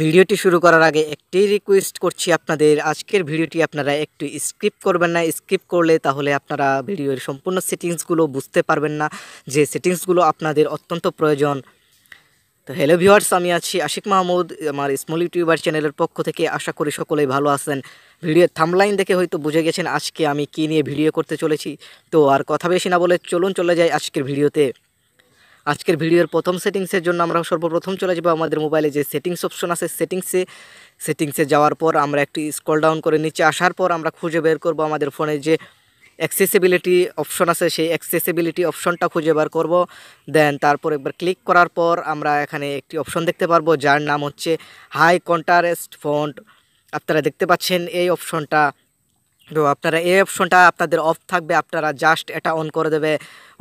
ভিডিওটি শুরু করার আগে একটি রিকোয়েস্ট করছি আপনাদের আজকের ভিডিওটি আপনারা একটু স্কিপ করবেন না স্কিপ করলে তাহলে আপনারা ভিডিওর সম্পূর্ণ সেটিংসগুলো বুঝতে পারবেন না যে সেটিংসগুলো আপনাদের অত্যন্ত প্রয়োজন তো হ্যালো ভিউয়ার্স আমি আছি আশিক মাহমুদ আমার স্মল ইউটিউবার চ্যানেলের পক্ষ থেকে আশা করি সকলেই ভালো আছেন ভিডিও থামলাইন দেখে হয়তো বুঝে গেছেন আজকে আমি কি নিয়ে ভিডিও করতে চলেছি তো আর কথা বেশি না বলে চলুন চলে যাই আজকের ভিডিওতে আজকের ভিডিওর প্রথম সেটিংসের জন্য আমরা সর্বপ্রথম চলে যাবো আমাদের মোবাইলে যে সেটিংস অপশন আছে সেটিংসে সেটিংসে যাওয়ার পর আমরা একটি স্কল ডাউন করে নিচে আসার পর আমরা খুঁজে বের করব আমাদের ফোনে যে অ্যাক্সেসিবিলিটি অপশন আছে সেই অ্যাক্সেসিবিলিটি অপশনটা খুঁজে বার করব দেন তারপর একবার ক্লিক করার পর আমরা এখানে একটি অপশন দেখতে পারবো যার নাম হচ্ছে হাই কন্টারেস্ট ফন্ট আপনারা দেখতে পাচ্ছেন এই অপশনটা তো আপনারা এই অপশনটা আপনাদের অফ থাকবে আপনারা জাস্ট এটা অন করে দেবে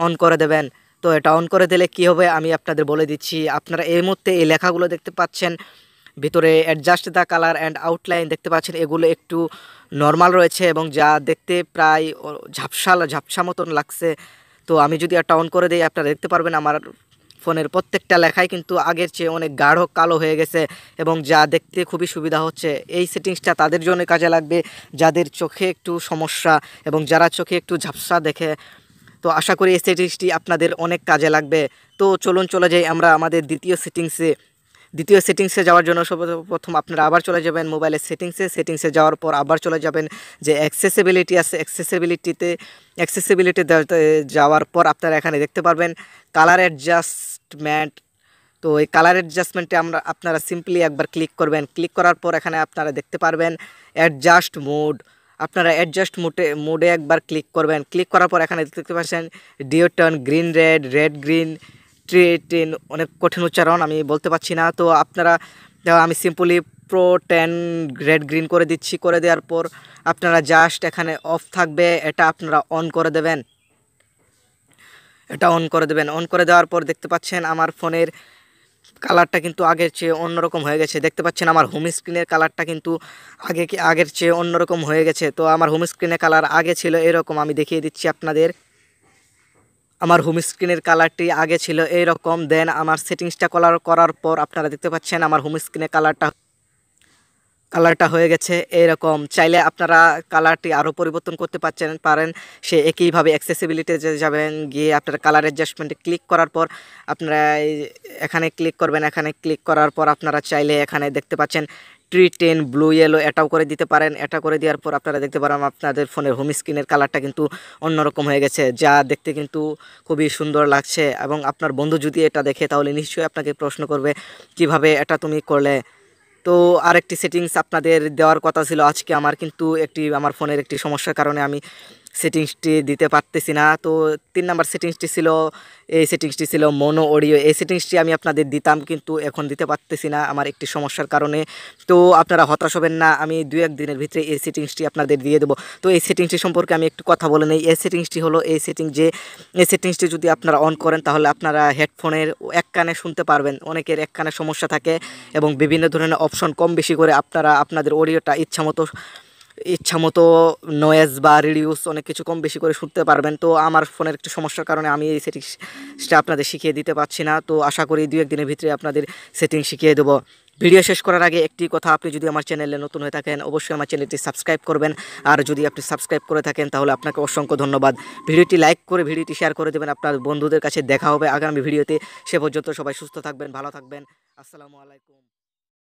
অন করে দেবেন তো এটা অন করে দিলে কি হবে আমি আপনাদের বলে দিচ্ছি আপনারা এই মধ্যে এই লেখাগুলো দেখতে পাচ্ছেন ভিতরে adjust the colour and outline দেখতে পাচ্ছেন এগুলো একটু নর্মাল রয়েছে এবং যা দেখতে প্রায় ঝাপসা ঝাপসা মতন লাগছে তো আমি যদি এটা অন করে দিই আপনারা দেখতে পারবেন আমার ফোনের প্রত্যেকটা লেখাই কিন্তু আগের চেয়ে অনেক গাঢ় কালো হয়ে গেছে এবং যা দেখতে খুবই সুবিধা হচ্ছে এই সেটিংসটা তাদের জন্য কাজে লাগবে যাদের চোখে একটু সমস্যা এবং যারা চোখে একটু ঝাপসা দেখে তো আশা করি এই সেটিংসটি আপনাদের অনেক কাজে লাগবে তো চলুন চলে যাই আমরা আমাদের দ্বিতীয় সেটিংসে দ্বিতীয় সেটিংসে যাওয়ার জন্য সর্বপ্রথম আপনারা আবার চলে যাবেন মোবাইলের সেটিংসে সেটিংসে যাওয়ার পর আবার চলে যাবেন যে অ্যাক্সেসিবিলিটি আছে অ্যাক্সেসিবিলিটিতে অ্যাক্সেসিবিলিটি যাওয়ার পর আপনারা এখানে দেখতে পারবেন কালার অ্যাডজাস্টমেন্ট তো এই কালার অ্যাডজাস্টমেন্টে আমরা আপনারা সিম্পলি একবার ক্লিক করবেন ক্লিক করার পর এখানে আপনারা দেখতে পারবেন অ্যাডজাস্ট মোড আপনারা অ্যাডজাস্ট মোটে মোডে একবার ক্লিক করবেন ক্লিক করার পর এখানে দেখতে পাচ্ছেন deutan green red red green tritan অনেক কঠিন উচ্চারণ আমি বলতে পারছি না তো আপনারা আমি simply protan red green করে দিচ্ছি করে দেওয়ার পর আপনারা জাস্ট এখানে অফ থাকবে এটা আপনারা অন করে দেবেন এটা অন করে দেবেন অন করে দেওয়ার পর দেখতে পাচ্ছেন আমার ফোনের কালারটা কিন্তু আগের চেয়ে অন্যরকম হয়ে গেছে দেখতে পাচ্ছেন আমার হোম স্ক্রিনের কালারটা কিন্তু আগে কি আগের চেয়ে অন্যরকম হয়ে গেছে তো আমার হোম স্ক্রিনের কালার আগে ছিল এরকম আমি দেখিয়ে দিচ্ছি আপনাদের আমার হোম স্ক্রিনের কালারটি আগে ছিল এইরকম দেন আমার সেটিংসটা কলার করার পর আপনারা দেখতে পাচ্ছেন আমার হোম স্ক্রিনের কালারটা কালারটা হয়ে গেছে এরকম চাইলে আপনারা কালারটি আরও পরিবর্তন করতে পারছেন পারেন সে একইভাবে অ্যাক্সেসিবিলিটি যাবেন গিয়ে আপনারা কালার অ্যাডজাস্টমেন্টে ক্লিক করার পর আপনারা এখানে ক্লিক করবেন এখানে ক্লিক করার পর আপনারা চাইলে এখানে দেখতে পাচ্ছেন ট্রি টেন ব্লু ইয়েলো এটাও করে দিতে পারেন এটা করে দেওয়ার পর আপনারা দেখতে পারেন আপনাদের ফোনের হোম স্ক্রিনের কালারটা কিন্তু অন্যরকম হয়ে গেছে যা দেখতে কিন্তু খুবই সুন্দর লাগছে এবং আপনার বন্ধু যদি এটা দেখে তাহলে নিশ্চয়ই আপনাকে প্রশ্ন করবে কিভাবে এটা তুমি করলে তো আরেকটি সেটিংস আপনাদের দেওয়ার কথা ছিল আজকে আমার কিন্তু একটি আমার ফোনের একটি সমস্যার কারণে আমি সেটিংসটি দিতে পারতেছি না তো তিন নাম্বার সেটিংসটি ছিল এই সেটিংসটি ছিল মনো অডিও এই সেটিংসটি আমি আপনাদের দিতাম কিন্তু এখন দিতে পারতেছি না আমার একটি সমস্যার কারণে তো আপনারা হতাশ হবেন না আমি দু এক দিনের ভিতরে এই সেটিংসটি আপনাদের দিয়ে দেবো তো এই সেটিংসটি সম্পর্কে আমি একটু কথা বলে নিই এই সেটিংসটি হলো এই সেটিং যে এই সেটিংসটি যদি আপনারা অন করেন তাহলে আপনারা হেডফোনের এক কানে শুনতে পারবেন অনেকের এক কানে সমস্যা থাকে এবং বিভিন্ন ধরনের অপশন কম বেশি করে আপনারা আপনাদের অডিওটা ইচ্ছামতো ইচ্ছামতো নয়েজ বা রিডিউস অনেক কিছু কম বেশি করে শুনতে পারবেন তো আমার ফোনের একটু সমস্যার কারণে আমি এই সেটিংসটা আপনাদের শিখিয়ে দিতে পারছি না তো আশা করি দু একদিনের ভিতরে আপনাদের সেটিং শিখিয়ে দেবো ভিডিও শেষ করার আগে একটি কথা আপনি যদি আমার চ্যানেলে নতুন হয়ে থাকেন অবশ্যই আমার চ্যানেলটি সাবস্ক্রাইব করবেন আর যদি আপনি সাবস্ক্রাইব করে থাকেন তাহলে আপনাকে অসংখ্য ধন্যবাদ ভিডিওটি লাইক করে ভিডিওটি শেয়ার করে দেবেন আপনার বন্ধুদের কাছে দেখা হবে আগামী ভিডিওতে সে পর্যন্ত সবাই সুস্থ থাকবেন ভালো থাকবেন আসসালামু আলাইকুম